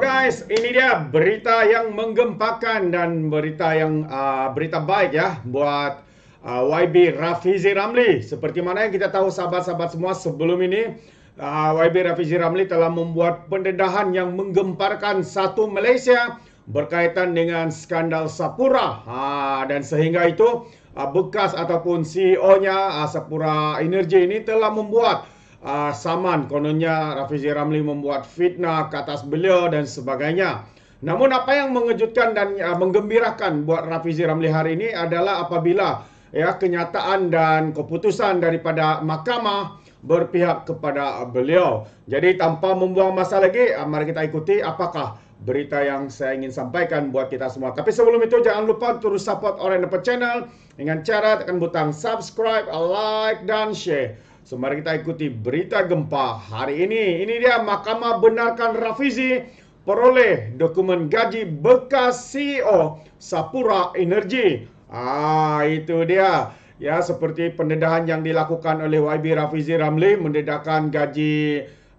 guys, ini dia berita yang menggempakan dan berita yang uh, berita baik ya buat uh, ah, YB Rafizi Ramli. Seperti mana yang kita tahu sahabat-sahabat semua sebelum ini uh, ah, YB Rafizi Ramli telah membuat pendedahan yang menggemparkan satu Malaysia berkaitan dengan skandal Sapura. Uh, dan sehingga itu uh, bekas ataupun CEO-nya uh, Sapura Energy ini telah membuat uh, saman kononnya Rafizi Ramli membuat fitnah ke atas beliau dan sebagainya. Namun apa yang mengejutkan dan uh, menggembirakan buat Rafizi Ramli hari ini adalah apabila ya kenyataan dan keputusan daripada mahkamah berpihak kepada beliau. Jadi tanpa membuang masa lagi uh, mari kita ikuti apakah berita yang saya ingin sampaikan buat kita semua. Tapi sebelum itu jangan lupa terus support Orang Depot Channel dengan cara tekan butang subscribe, like dan share. So mari kita ikuti berita gempa hari ini. Ini dia mahkamah benarkan Rafizi peroleh dokumen gaji bekas CEO Sapura Energy. Ah itu dia. Ya seperti pendedahan yang dilakukan oleh YB Rafizi Ramli mendedahkan gaji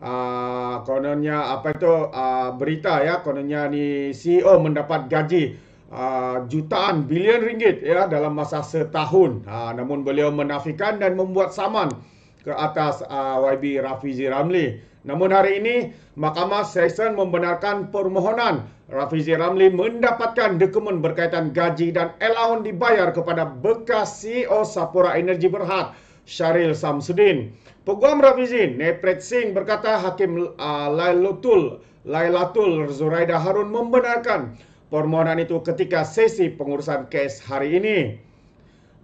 Uh, kononnya apa itu uh, berita ya kononnya ni CEO mendapat gaji uh, jutaan bilion ringgit ya dalam masa setahun uh, namun beliau menafikan dan membuat saman ke atas uh, YB Rafizi Ramli. Namun hari ini, Mahkamah Session membenarkan permohonan Rafizi Ramli mendapatkan dokumen berkaitan gaji dan allowance dibayar kepada bekas CEO Sapura Energy Berhad, Syaril Samsudin. Peguam Rafizi, Nepret Singh berkata Hakim uh, Lailatul, Lailatul Zuraida Harun membenarkan permohonan itu ketika sesi pengurusan kes hari ini.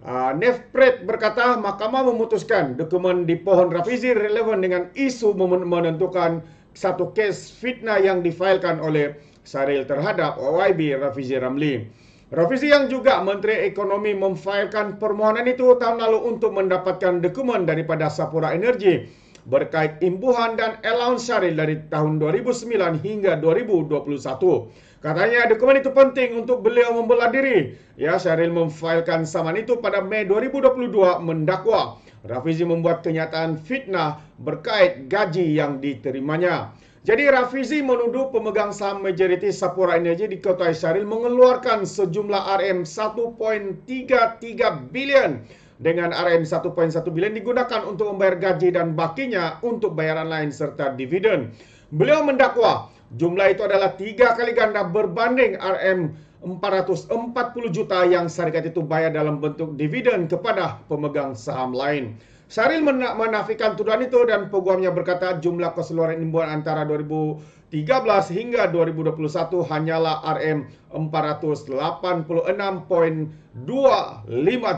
Ah, Nef Pratt berkata mahkamah memutuskan dokumen di pohon Rafizi relevan dengan isu menentukan satu kes fitnah yang difailkan oleh Saril terhadap OIB Rafizi Ramli. Rafizi yang juga Menteri Ekonomi memfailkan permohonan itu tahun lalu untuk mendapatkan dokumen daripada Sapura Energy berkait imbuhan dan allowance syariah dari tahun 2009 hingga 2021. Katanya dokumen itu penting untuk beliau membela diri. Ya, Syahril memfailkan saman itu pada Mei 2022 mendakwa. Rafizi membuat kenyataan fitnah berkait gaji yang diterimanya. Jadi Rafizi menuduh pemegang saham majoriti Sapura Energy di Kota Syahril mengeluarkan sejumlah RM1.33 bilion dengan RM1.1 bilion digunakan untuk membayar gaji dan bakinya untuk bayaran lain serta dividen. Beliau mendakwa jumlah itu adalah tiga kali ganda berbanding RM 440 juta yang syarikat itu bayar dalam bentuk dividen kepada pemegang saham lain. Syaril menafikan tuduhan itu dan peguamnya berkata jumlah keseluruhan imbuan antara 2013 hingga 2021 hanyalah RM 486.25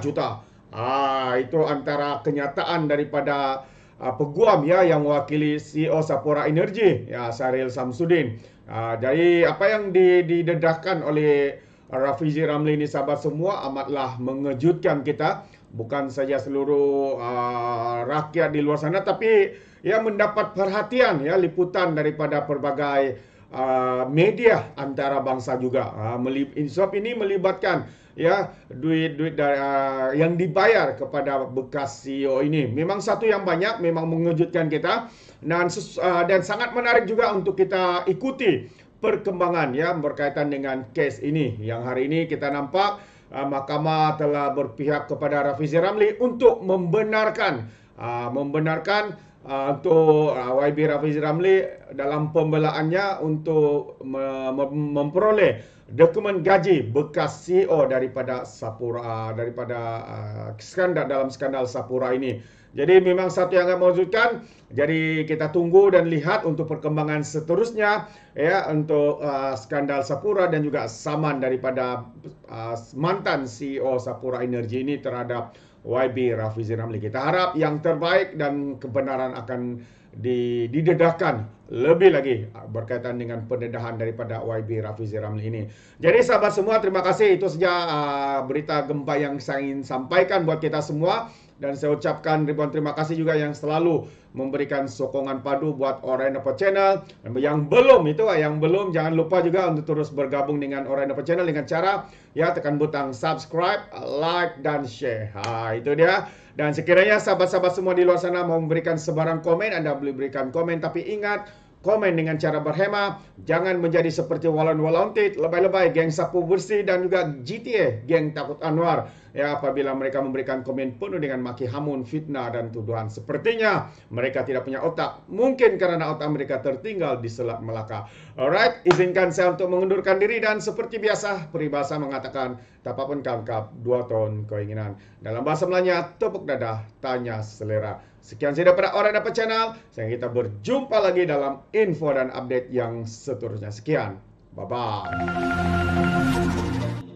juta. Ah itu antara kenyataan daripada uh, peguam ya yang mewakili CEO Sapura Energy ya Saril Samsudin. Uh, jadi apa yang didedahkan oleh Rafizi Ramli ini sahabat semua amatlah mengejutkan kita bukan saja seluruh uh, rakyat di luar sana tapi yang mendapat perhatian ya liputan daripada berbagai uh, media antara bangsa juga. Uh, ah, sebab ini melibatkan ya duit-duit uh, ah, yang dibayar kepada bekas CEO ini. Memang satu yang banyak, memang mengejutkan kita dan uh, dan sangat menarik juga untuk kita ikuti perkembangan ya berkaitan dengan kes ini yang hari ini kita nampak uh, mahkamah telah berpihak kepada Rafizi Ramli untuk membenarkan Ah, membenarkan uh, untuk uh, ah, YB Rafiz Ramli dalam pembelaannya untuk uh, memperoleh dokumen gaji bekas CEO daripada Sapura uh, daripada uh, skandal dalam skandal Sapura ini. Jadi memang satu yang agak mewujudkan. Jadi kita tunggu dan lihat untuk perkembangan seterusnya ya untuk uh, skandal Sapura dan juga saman daripada uh, mantan CEO Sapura Energy ini terhadap YB Rafizi Ramli. Kita harap yang terbaik dan kebenaran akan didedahkan lebih lagi berkaitan dengan pendedahan daripada YB Rafizi Ramli ini. Jadi sahabat semua terima kasih itu saja ah, berita gempa yang saya ingin sampaikan buat kita semua dan saya ucapkan ribuan terima kasih juga yang selalu memberikan sokongan padu buat orang dapat Channel yang belum itu lah, yang belum jangan lupa juga untuk terus bergabung dengan orang dapat Channel dengan cara ya tekan butang subscribe, like dan share. Ha itu dia. Dan sekiranya sahabat-sahabat semua di luar sana mau memberikan sebarang komen, Anda boleh berikan komen tapi ingat Komen dengan cara berhemah jangan menjadi seperti Walon Walontit, lebay-lebay, geng sapu bersih dan juga GTA, geng takut Anwar. ya apabila mereka memberikan komen penuh dengan maki hamun, fitnah dan tuduhan. Sepertinya mereka tidak punya otak. Mungkin karena otak mereka tertinggal di Selat Melaka. Alright, izinkan saya untuk mengundurkan diri dan seperti biasa peribahasa mengatakan tak apapun kangkap dua ton keinginan. Dalam bahasa Melanya tepuk dada tanya selera. Sekian saya daripada orang dapat channel. Saya kita berjumpa lagi dalam info dan update yang seterusnya. Sekian. Bye bye.